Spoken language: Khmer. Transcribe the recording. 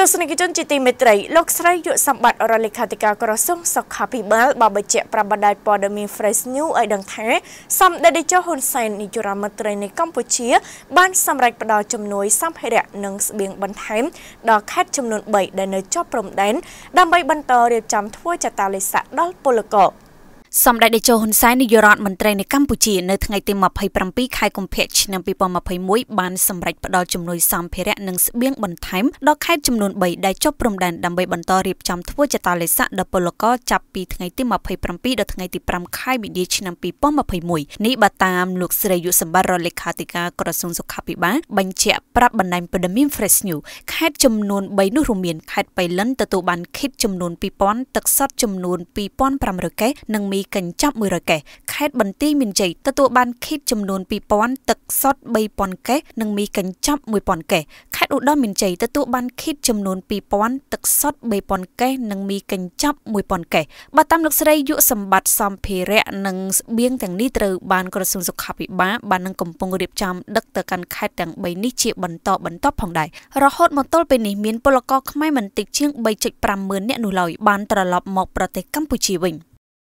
ទស្សនិកជនជាទីមេត្រីលោកស្រីយុសម្បត្តិរដ្ឋលេខាធិការក្រសួងសុខាភិបាលបានបញ្ជាក់ប្រាប់បណ្ដាញព័ត៌មាន Fresh News ឲ្យដឹងថាសម្ដេចតេជោហ៊ុនសែននាយករដ្ឋមន្ត្រីនៃកម្ពុជាបានសម្រេចផ្ដល់ជំនួយ សម្ភារៈនិងស្បៀងបន្ថែមដល់ខេត្តចំនួន3ដែលនៅជាប់ព្រំដែនដើម្បីបន្តរៀបចំធ្វើចតាលេខដល់ពលករ។សម្ដេចតេជោហ៊ុនសែននាយករដ្ឋមន្ត្រីនៃកម្ពុជានៅថ្ងៃទី27ខែកុម្ភៈឆ្នាំ2021បានសម្រេចផ្តល់ជំនួយសម្ភារៈនិងស្បៀងបន្ថែមដល់ខេត្តចំនួន3ដែលជាប់ព្រំដែនដើម្បីបន្តរៀបចំធ្វើចតាឡេស័កដល់ពលករចាប់ពីថ្ងៃទី27ដល់ថ្ងៃទី5ខែមីនាឆ្នាំ2021នេះបើតាមលោកស្រីយុសម្បត្តិរដ្ឋលេខាធិការក្រសួងសុខាភិបាលបញ្ជាក់ប្រាប់បណ្ដាញព័ត៌មាន Fresh News ខេត្តចំនួន3នោះរួមមានខេត្តបៃលិនទទួលបានគិតចំនួន2000ទឹកសុទ្ធចំនួន2500កេសនិងមីកញ្ចប់100កេសខេត្តបន្ទាយមានជ័យទទួលបានឃីតចំនួន2000ទឹកសុទ្ធ3000កេសនិងមីកញ្ចប់1000កេសខេត្តឧត្តរមានជ័យទទួលបានឃីតចំនួន2000ទឹកសុទ្ធ3000កេសនិងមីកញ្ចប់1000កេសបើតាមលោកស្រីយុសម្បត្តិសម្ភារៈនិងស្បៀងទាំងនេះត្រូវបានក្រសួងសុខាភិបាលបាននឹងកំពុងរៀបចំ ដឹកទៅកាន់ខេត្តទាំង3នេះជាបន្តបន្តផងដែររហូតមកទល់ពេលនេះមានពលករខ្មែរមិនតិចជាង3.5ម៉ឺននាក់នោះឡើយបានត្រឡប់មកប្រទេសកម្ពុជាវិញ